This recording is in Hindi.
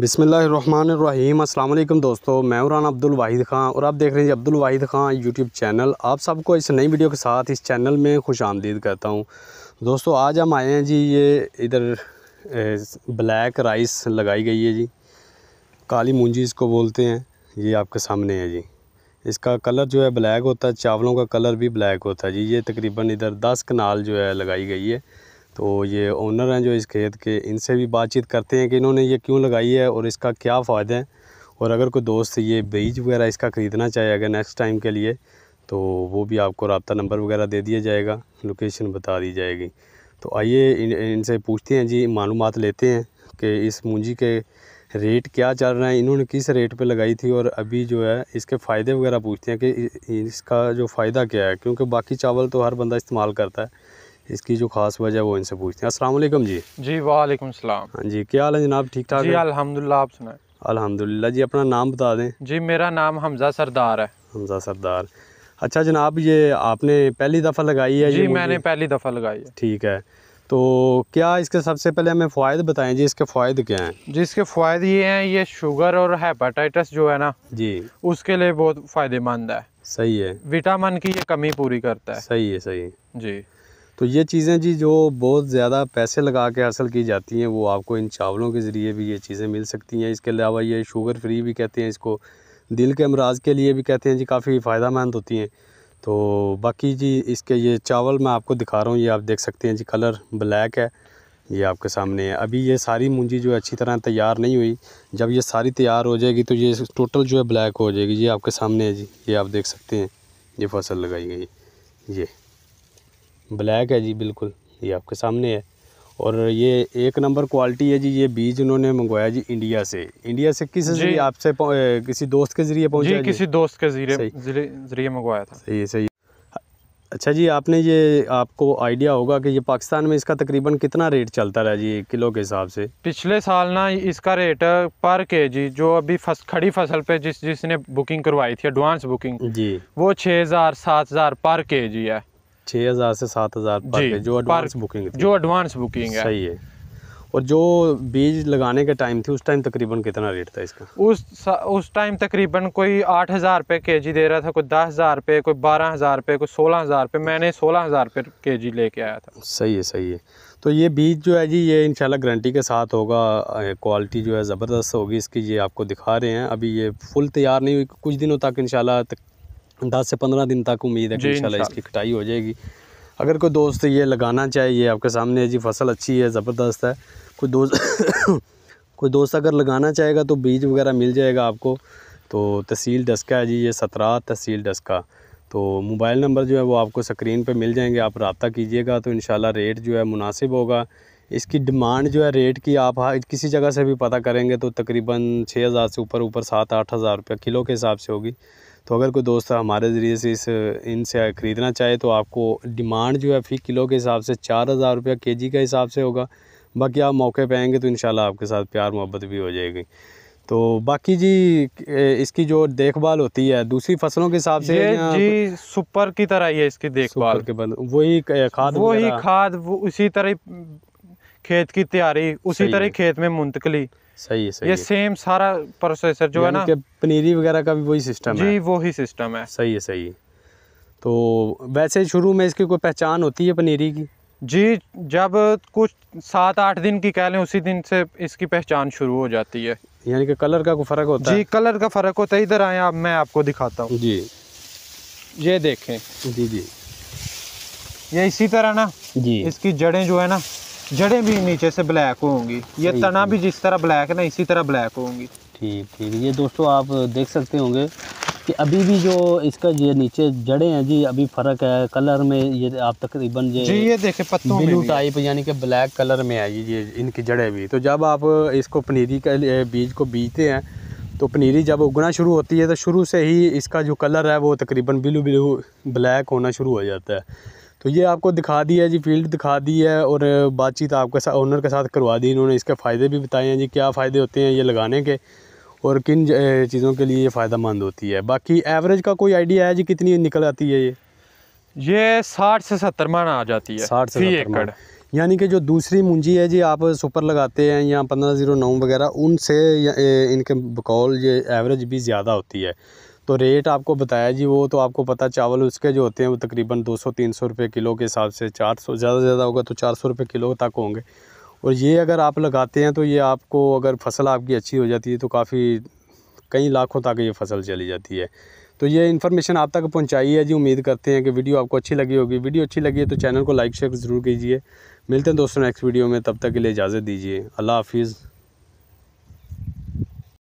बिसमीम अल्लाम दोस्तों मैं उरान अब्दुल वाहिद ख़ान और आप देख रहे हैं अब्दुल वाहिद ख़ान यूट्यूब चैनल आप सबको इस नई वीडियो के साथ इस चैनल में खुश आमदीद करता हूँ दोस्तों आज हम आए हैं जी ये इधर ब्लैक राइस लगाई गई है जी काली मूंजी इसको बोलते हैं ये आपके सामने है जी इसका कलर जो है ब्लैक होता है चावलों का कलर भी ब्लैक होता है जी ये तकरीबन इधर दस कनाल जो है लगाई गई है तो ये ओनर हैं जो इस खेत के इनसे भी बातचीत करते हैं कि इन्होंने ये क्यों लगाई है और इसका क्या फ़ायदा है और अगर कोई दोस्त ये बीज वगैरह इसका ख़रीदना चाहे अगर नेक्स्ट टाइम के लिए तो वो भी आपको रबता नंबर वगैरह दे दिया जाएगा लोकेशन बता दी जाएगी तो आइए इन इनसे पूछते हैं जी मालूम लेते हैं कि इस मूंजी के रेट क्या चल रहा है इन्होंने किस रेट पे लगाई थी और अभी जो है इसके फ़ायदे वगैरह पूछते हैं कि इसका जो फ़ायदा क्या है क्योंकि बाकी चावल तो हर बंदा इस्तेमाल करता है इसकी जो खास वजह वो इनसे पूछते हैं अस्सलाम वालेकुम जी जी वालेकुम सलाम हाँ जी क्या हाल है जनाब ठीक ठाक जी अल्हम्दुलिल्लाह आप सुनाएं अल्हम्दुलिल्लाह जी अपना नाम बता दें जी मेरा नाम हमजा सरदार है हमजा सरदार अच्छा जनाब ये आपने पहली दफ़ा लगाई है जी मैंने पहली दफ़ा लगाई है ठीक है तो क्या इसके सबसे पहले हमें फ़ायदे बताएं जी इसके फ़ायदे क्या हैं जी इसके फ़ायदे ये हैं ये शुगर और हेपाटाइटिस जो है ना जी उसके लिए बहुत फ़ायदेमंद है सही है विटामिन की ये कमी पूरी करता है सही है सही जी तो ये चीज़ें जी जो बहुत ज़्यादा पैसे लगा के हासिल की जाती हैं वो आपको इन चावलों के ज़रिए भी ये चीज़ें मिल सकती हैं इसके अलावा ये शुगर फ्री भी कहते हैं इसको दिल के अमराज के लिए भी कहते हैं जी काफ़ी फ़ायदा मंद होती हैं तो बाकी जी इसके ये चावल मैं आपको दिखा रहा हूँ ये आप देख सकते हैं जी कलर ब्लैक है ये आपके सामने है अभी ये सारी मुंजी जो अच्छी तरह तैयार नहीं हुई जब ये सारी तैयार हो जाएगी तो ये टोटल जो है ब्लैक हो जाएगी ये आपके सामने है जी ये आप देख सकते हैं ये फसल लगाई गई ये ब्लैक है जी बिल्कुल ये आपके सामने है और ये एक नंबर क्वालिटी है जी ये बीज इन्होंने मंगवाया जी इंडिया से इंडिया से किस जरिए आपसे किसी दोस्त के जरिए पहुंचा जी किसी दोस्त के जरिए जरिए मंगवाया था सही सही अच्छा जी आपने ये आपको आइडिया होगा कि ये पाकिस्तान में इसका तकरीबन कितना रेट चलता रहा जी किलो के हिसाब से पिछले साल ना इसका रेट पर के जी जो अभी फस, खड़ी फसल पे जिस जिसने बुकिंग करवाई थी एडवांस बुकिंग जी वो छः हज़ार सात हज़ार पर के जी है छः हज़ार से सात हज़ार जो एडवांस बुकिंग जो एडवांस बुकिंग है सही है और जो बीज लगाने का टाइम थी उस टाइम तकरीबन कितना रेट था इसका उस उस टाइम तकरीबन कोई आठ हज़ार रुपये के जी दे रहा था कोई दस हज़ार रुपये कोई बारह हज़ार रुपये कोई सोलह हज़ार रुपये मैंने सोलह हज़ार रुपये के जी लेके आया था सही है सही है तो ये बीज जो है जी ये इंशाल्लाह गारंटी के साथ होगा क्वालिटी जो है ज़बरदस्त होगी इसकी ये आपको दिखा रहे हैं अभी ये फुल तैयार नहीं हुई कुछ दिनों तक इंशाल्लाह दस से पंद्रह दिन तक उम्मीद है कि इंशाल्लाह इसकी कटाई हो जाएगी अगर कोई दोस्त ये लगाना चाहिए आपके सामने जी फसल अच्छी है ज़बरदस्त है कोई दोस्त कोई दोस्त अगर लगाना चाहेगा तो बीज वगैरह मिल जाएगा आपको तो तहसील डस्का है जी ये सतरा तहसील डस्का तो मोबाइल नंबर जो है वो आपको स्क्रीन पे मिल जाएंगे आप रबता कीजिएगा तो इन रेट जो है मुनासिब होगा इसकी डिमांड जो है रेट की आप हाँ किसी जगह से भी पता करेंगे तो तकरीबन छः हज़ार से ऊपर ऊपर सात आठ हज़ार रुपये किलो के हिसाब से होगी तो अगर कोई दोस्त हमारे ज़रिए से इस इनसे ख़रीदना चाहे तो आपको डिमांड जो है फ़ी किलो के हिसाब से चार हज़ार रुपया के जी के हिसाब से होगा बाकी आप मौके पे आएंगे तो इन आपके साथ प्यार मोहब्बत भी हो जाएगी तो बाकी जी इसकी जो देखभाल होती है दूसरी फसलों के हिसाब से ये जी सुपर की तरह ही है इसकी देखभाल के बाद वही खाद वही खाद वो उसी तरह खेत की तैयारी उसी तरह खेत में मुंतकली सही है सही ये है। सेम सारा प्रोसेसर जो है ना पनीरी वगैरह का भी वही सिस्टम जी, है वही सिस्टम है सही है सही तो वैसे शुरू में इसकी कोई पहचान होती है पनीरी की जी जब कुछ सात आठ दिन की कह लें उसी दिन से इसकी पहचान शुरू हो जाती है यानी कि कलर का कोई फ़र्क होता है जी कलर का फ़र्क होता है इधर आए आप मैं आपको दिखाता हूँ जी ये देखें जी जी ये इसी तरह ना जी इसकी जड़ें जो है ना जड़ें भी नीचे से ब्लैक होंगी ये तना भी जिस तरह ब्लैक है ना इसी तरह ब्लैक होंगी ठीक ठीक ये दोस्तों आप देख सकते होंगे कि अभी भी जो इसका ये नीचे जड़े हैं जी अभी फ़र्क है कलर में ये आप तकरीबन ये जी ये देखे पत्तों ब्लू टाइप यानी कि ब्लैक कलर में है ये इनकी जड़ें भी तो जब आप इसको पनीरी का बीज को बीजते हैं तो पनीरी जब उगना शुरू होती है तो शुरू से ही इसका जो कलर है वो तकरीबन ब्लू ब्लू ब्लैक होना शुरू हो जाता है तो ये आपको दिखा दी है जी फील्ड दिखा दी है और बातचीत आपके साथ ओनर के साथ करवा दी इन्होंने इसके फ़ायदे भी बताए हैं जी क्या फ़ायदे होते हैं ये लगाने के और किन चीज़ों के लिए ये फ़ायदा मंद होती है बाकी एवरेज का कोई आइडिया है जी कितनी निकल आती है ये ये साठ से सत्तर मान आ जाती है साठ से एकड़ यानी कि जो दूसरी मुंजी है जी आप सुपर लगाते हैं या पंद्रह जीरो नौ वगैरह उनसे इनके बकौल ये एवरेज भी ज़्यादा होती है तो रेट आपको बताया जी वो तो आपको पता चावल उसके जो होते हैं वो तकरीबन 200-300 रुपए किलो के हिसाब से 400 ज़्यादा से ज़्यादा होगा तो 400 रुपए किलो तक होंगे और ये अगर आप लगाते हैं तो ये आपको अगर फसल आपकी अच्छी हो जाती है तो काफ़ी कई लाखों तक ये फसल चली जाती है तो ये इन्फॉर्मेशन आप तक पहुँचाई है जी उम्मीद करते हैं कि वीडियो आपको अच्छी लगी होगी वीडियो अच्छी लगी है तो चैनल को लाइक शेयर ज़रूर कीजिए मिलते हैं दोस्तों नेक्स्ट वीडियो में तब तक के लिए इजाज़त दीजिए अल्लाह हाफिज़